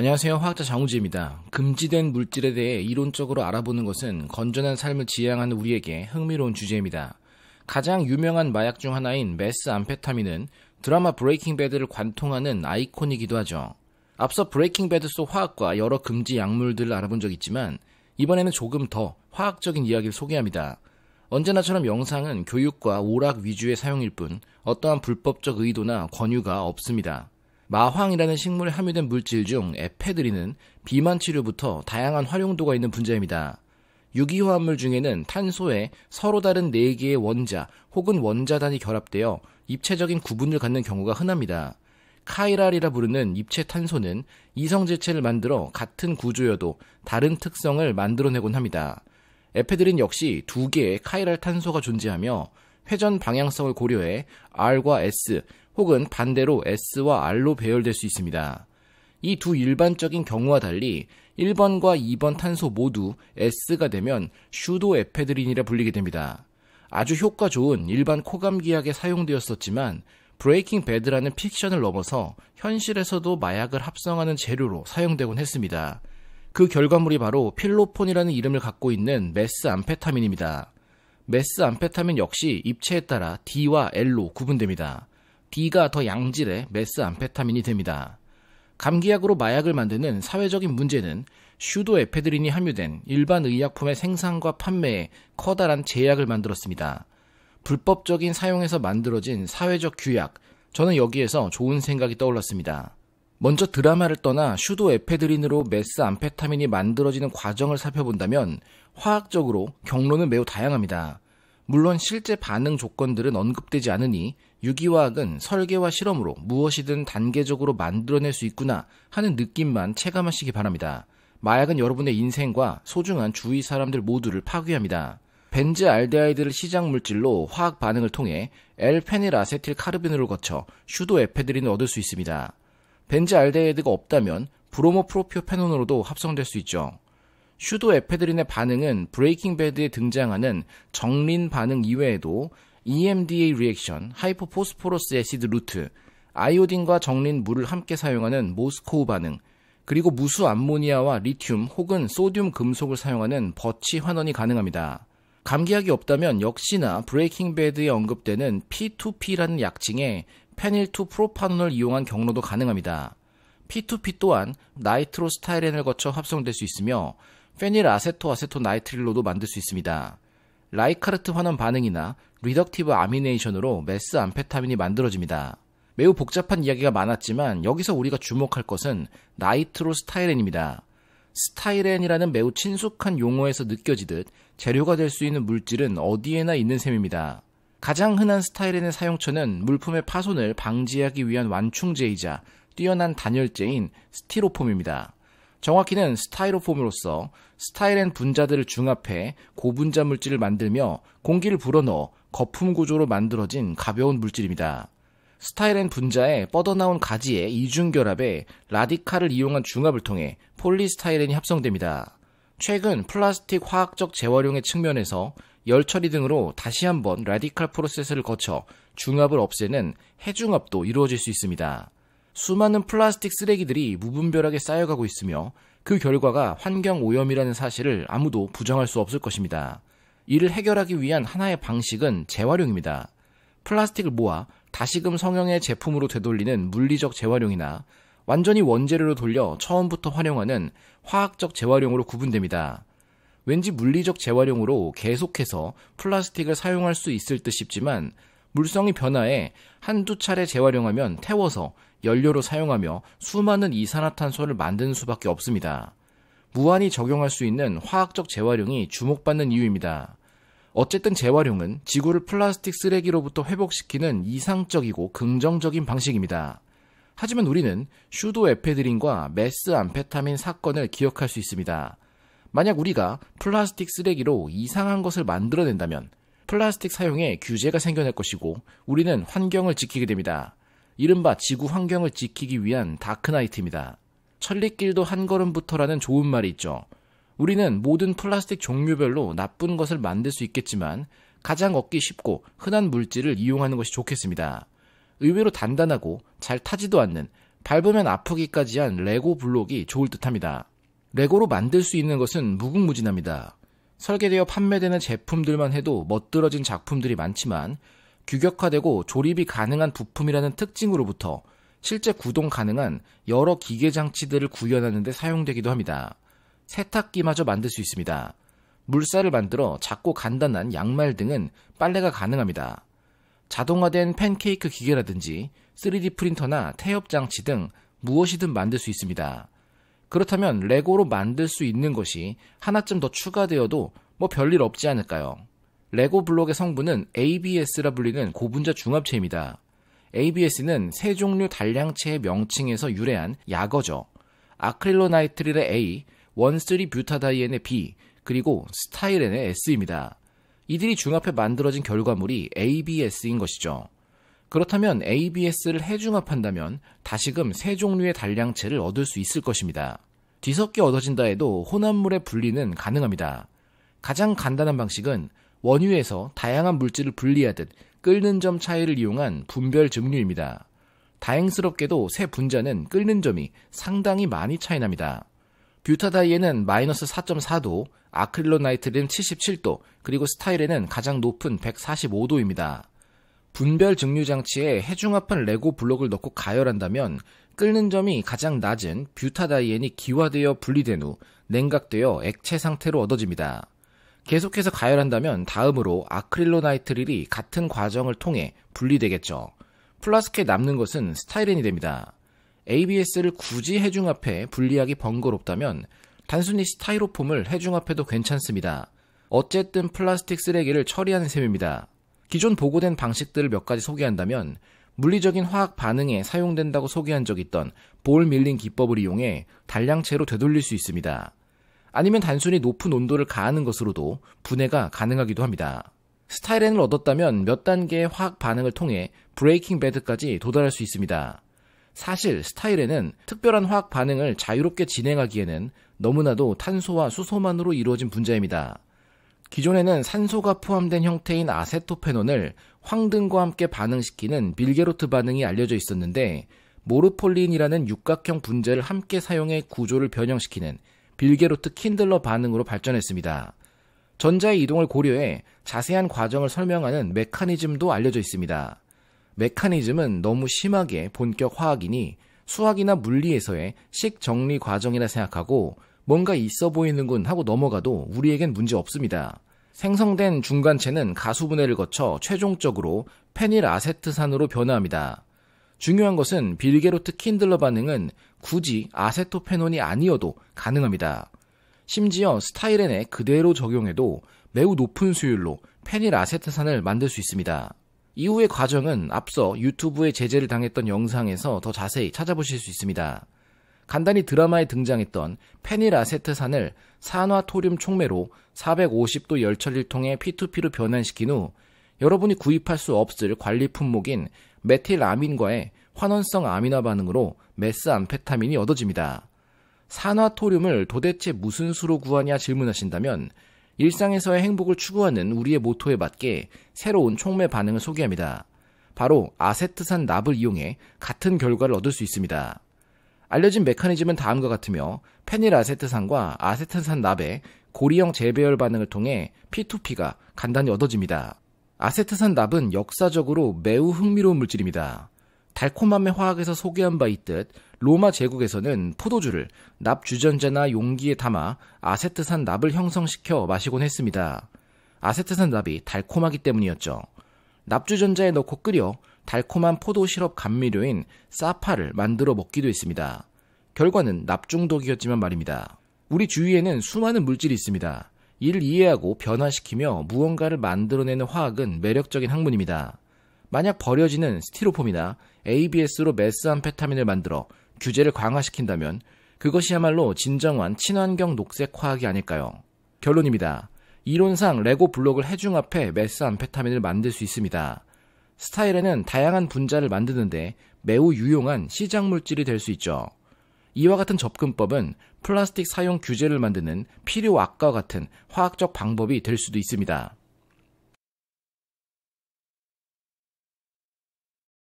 안녕하세요. 화학자 장우지입니다. 금지된 물질에 대해 이론적으로 알아보는 것은 건전한 삶을 지향하는 우리에게 흥미로운 주제입니다. 가장 유명한 마약 중 하나인 메스 암페타민은 드라마 브레이킹 배드를 관통하는 아이콘이기도 하죠. 앞서 브레이킹 배드 속 화학과 여러 금지 약물들을 알아본 적 있지만 이번에는 조금 더 화학적인 이야기를 소개합니다. 언제나처럼 영상은 교육과 오락 위주의 사용일 뿐 어떠한 불법적 의도나 권유가 없습니다. 마황이라는 식물에 함유된 물질 중 에페드린은 비만 치료부터 다양한 활용도가 있는 분자입니다. 유기화합물 중에는 탄소에 서로 다른 4개의 원자 혹은 원자단이 결합되어 입체적인 구분을 갖는 경우가 흔합니다. 카이랄이라 부르는 입체 탄소는 이성제체를 만들어 같은 구조여도 다른 특성을 만들어내곤 합니다. 에페드린 역시 두 개의 카이랄 탄소가 존재하며 회전 방향성을 고려해 R과 S, 혹은 반대로 S와 R로 배열될 수 있습니다. 이 두 일반적인 경우와 달리 1번과 2번 탄소 모두 S가 되면 슈도에페드린이라 불리게 됩니다. 아주 효과 좋은 일반 코감기약에 사용되었었지만 브레이킹 배드라는 픽션을 넘어서 현실에서도 마약을 합성하는 재료로 사용되곤 했습니다. 그 결과물이 바로 필로폰이라는 이름을 갖고 있는 메스 암페타민입니다. 메스 암페타민 역시 입체에 따라 D와 L로 구분됩니다. D가 더 양질의 메스암페타민이 됩니다. 감기약으로 마약을 만드는 사회적인 문제는 슈도에페드린이 함유된 일반 의약품의 생산과 판매에 커다란 제약을 만들었습니다. 불법적인 사용에서 만들어진 사회적 규약, 저는 여기에서 좋은 생각이 떠올랐습니다. 먼저 드라마를 떠나 슈도에페드린으로 메스암페타민이 만들어지는 과정을 살펴본다면 화학적으로 경로는 매우 다양합니다. 물론 실제 반응 조건들은 언급되지 않으니 유기화학은 설계와 실험으로 무엇이든 단계적으로 만들어낼 수 있구나 하는 느낌만 체감하시기 바랍니다. 마약은 여러분의 인생과 소중한 주위 사람들 모두를 파괴합니다. 벤즈 알데하이드를 시장 물질로 화학 반응을 통해 엘페닐 아세틸 카르빈으로 거쳐 슈도 에페드린을 얻을 수 있습니다. 벤즈 알데하이드가 없다면 브로모 프로피오페논으로도 합성될 수 있죠. 슈도 에페드린의 반응은 브레이킹 배드에 등장하는 정린 반응 이외에도 EMDA 리액션, 하이포포스포러스 에시드 루트, 아이오딘과 정린 물을 함께 사용하는 모스코우 반응, 그리고 무수 암모니아와 리튬 혹은 소듐 금속을 사용하는 버치 환원이 가능합니다. 감기약이 없다면 역시나 브레이킹 배드에 언급되는 P2P라는 약칭의 페닐2 프로파논을 이용한 경로도 가능합니다. P2P 또한 나이트로스타일렌을 거쳐 합성될 수 있으며 페닐 아세토 아세토 나이트릴로도 만들 수 있습니다. 라이카르트 환원 반응이나 리덕티브 아미네이션으로 메스 암페타민이 만들어집니다. 매우 복잡한 이야기가 많았지만 여기서 우리가 주목할 것은 나이트로스타일렌입니다스타일렌이라는 매우 친숙한 용어에서 느껴지듯 재료가 될 수 있는 물질은 어디에나 있는 셈입니다. 가장 흔한 스타일렌의 사용처는 물품의 파손을 방지하기 위한 완충제이자 뛰어난 단열재인 스티로폼입니다. 정확히는 스타이로폼으로서 스타일앤 분자들을 중합해 고분자 물질을 만들며 공기를 불어넣어 거품 구조로 만들어진 가벼운 물질입니다. 스타일앤 분자의 뻗어나온 가지의 이중결합에 라디칼을 이용한 중합을 통해 폴리스타일렌이 합성됩니다. 최근 플라스틱 화학적 재활용의 측면에서 열처리 등으로 다시 한번 라디칼 프로세스를 거쳐 중합을 없애는 해중합도 이루어질 수 있습니다. 수많은 플라스틱 쓰레기들이 무분별하게 쌓여가고 있으며 그 결과가 환경 오염이라는 사실을 아무도 부정할 수 없을 것입니다. 이를 해결하기 위한 하나의 방식은 재활용입니다. 플라스틱을 모아 다시금 성형의 제품으로 되돌리는 물리적 재활용이나 완전히 원재료로 돌려 처음부터 활용하는 화학적 재활용으로 구분됩니다. 왠지 물리적 재활용으로 계속해서 플라스틱을 사용할 수 있을 듯 싶지만 물성이 변화해 한두 차례 재활용하면 태워서 연료로 사용하며 수많은 이산화탄소를 만드는 수밖에 없습니다. 무한히 적용할 수 있는 화학적 재활용이 주목받는 이유입니다. 어쨌든 재활용은 지구를 플라스틱 쓰레기로부터 회복시키는 이상적이고 긍정적인 방식입니다. 하지만 우리는 슈도 에페드린과 메스 암페타민 사건을 기억할 수 있습니다. 만약 우리가 플라스틱 쓰레기로 이상한 것을 만들어낸다면 플라스틱 사용에 규제가 생겨날 것이고 우리는 환경을 지키게 됩니다. 이른바 지구 환경을 지키기 위한 다크나이트입니다. 천리길도 한 걸음부터라는 좋은 말이 있죠. 우리는 모든 플라스틱 종류별로 나쁜 것을 만들 수 있겠지만 가장 얻기 쉽고 흔한 물질을 이용하는 것이 좋겠습니다. 의외로 단단하고 잘 타지도 않는 밟으면 아프기까지 한 레고 블록이 좋을 듯합니다. 레고로 만들 수 있는 것은 무궁무진합니다. 설계되어 판매되는 제품들만 해도 멋들어진 작품들이 많지만 규격화되고 조립이 가능한 부품이라는 특징으로부터 실제 구동 가능한 여러 기계 장치들을 구현하는데 사용되기도 합니다. 세탁기마저 만들 수 있습니다. 물살을 만들어 작고 간단한 양말 등은 빨래가 가능합니다. 자동화된 팬케이크 기계라든지 3D 프린터나 태엽 장치 등 무엇이든 만들 수 있습니다. 그렇다면 레고로 만들 수 있는 것이 하나쯤 더 추가되어도 뭐 별일 없지 않을까요? 레고 블록의 성분은 ABS라 불리는 고분자 중합체입니다. ABS는 세 종류 단량체의 명칭에서 유래한 약어죠. 아크릴로나이트릴의 A, 원쓰리 뷰타다이엔의 B, 그리고 스타일렌의 S입니다. 이들이 중합해 만들어진 결과물이 ABS인 것이죠. 그렇다면 ABS를 해중합한다면 다시금 세 종류의 단량체를 얻을 수 있을 것입니다. 뒤섞여 얻어진다 해도 혼합물의 분리는 가능합니다. 가장 간단한 방식은 원유에서 다양한 물질을 분리하듯 끓는 점 차이를 이용한 분별 증류입니다. 다행스럽게도 세 분자는 끓는 점이 상당히 많이 차이납니다. 뷰타다이에는 마이너스 4.4도, 아크릴로나이트린 77도, 그리고 스타일에는 가장 높은 145도입니다. 분별 증류 장치에 해중합한 레고 블록을 넣고 가열한다면 끓는 점이 가장 낮은 뷰타다이엔이 기화되어 분리된 후 냉각되어 액체 상태로 얻어집니다. 계속해서 가열한다면 다음으로 아크릴로나이트릴이 같은 과정을 통해 분리되겠죠. 플라스크에 남는 것은 스타일렌이 됩니다. ABS를 굳이 해중합해 분리하기 번거롭다면 단순히 스타이로폼을 해중합해도 괜찮습니다. 어쨌든 플라스틱 쓰레기를 처리하는 셈입니다. 기존 보고된 방식들을 몇 가지 소개한다면 물리적인 화학 반응에 사용된다고 소개한 적 있던 볼 밀링 기법을 이용해 단량체로 되돌릴 수 있습니다. 아니면 단순히 높은 온도를 가하는 것으로도 분해가 가능하기도 합니다. 스타일렌을 얻었다면 몇 단계의 화학 반응을 통해 브레이킹 배드까지 도달할 수 있습니다. 사실 스타일렌은 특별한 화학 반응을 자유롭게 진행하기에는 너무나도 탄소와 수소만으로 이루어진 분자입니다. 기존에는 산소가 포함된 형태인 아세토페논을 황등과 함께 반응시키는 밀게로트 반응이 알려져 있었는데 모르폴린이라는 육각형 분자를 함께 사용해 구조를 변형시키는 빌게로트 킨들러 반응으로 발전했습니다. 전자의 이동을 고려해 자세한 과정을 설명하는 메커니즘도 알려져 있습니다. 메커니즘은 너무 심하게 본격 화학이니 수학이나 물리에서의 식 정리 과정이라 생각하고 뭔가 있어 보이는군 하고 넘어가도 우리에겐 문제 없습니다. 생성된 중간체는 가수분해를 거쳐 최종적으로 페닐 아세트산으로 변화합니다. 중요한 것은 빌게로트 킨들러 반응은 굳이 아세토페논이 아니어도 가능합니다. 심지어 스타일렌에 그대로 적용해도 매우 높은 수율로 페닐 아세트산을 만들 수 있습니다. 이후의 과정은 앞서 유튜브에 제재를 당했던 영상에서 더 자세히 찾아보실 수 있습니다. 간단히 드라마에 등장했던 페닐아세트산을 산화토륨 촉매로 450도 열처 리를통해 P2P로 변환시킨 후 여러분이 구입할 수 없을 관리 품목인 메틸아민과의 환원성 아미나 반응으로 메스암페타민이 얻어집니다. 산화토륨을 도대체 무슨 수로 구하냐 질문하신다면 일상에서의 행복을 추구하는 우리의 모토에 맞게 새로운 촉매 반응을 소개합니다. 바로 아세트산 납을 이용해 같은 결과를 얻을 수 있습니다. 알려진 메커니즘은 다음과 같으며 페닐 아세트산과 아세트산 납의 고리형 재배열 반응을 통해 P2P가 간단히 얻어집니다. 아세트산 납은 역사적으로 매우 흥미로운 물질입니다. 달콤함의 화학에서 소개한 바 있듯 로마 제국에서는 포도주를 납 주전자나 용기에 담아 아세트산 납을 형성시켜 마시곤 했습니다. 아세트산 납이 달콤하기 때문이었죠. 납주전자에 넣고 끓여 달콤한 포도 시럽 감미료인 사파를 만들어 먹기도 했습니다. 결과는 납중독이었지만 말입니다. 우리 주위에는 수많은 물질이 있습니다. 이를 이해하고 변화시키며 무언가를 만들어내는 화학은 매력적인 학문입니다. 만약 버려지는 스티로폼이나 ABS로 메스암페타민을 만들어 규제를 강화시킨다면 그것이야말로 진정한 친환경 녹색 화학이 아닐까요? 결론입니다. 이론상 레고 블록을 해중 앞에 메스암페타민을 만들 수 있습니다. 스타일에는 다양한 분자를 만드는데 매우 유용한 시작 물질이 될 수 있죠. 이와 같은 접근법은 플라스틱 사용 규제를 만드는 필요 악과 같은 화학적 방법이 될 수도 있습니다.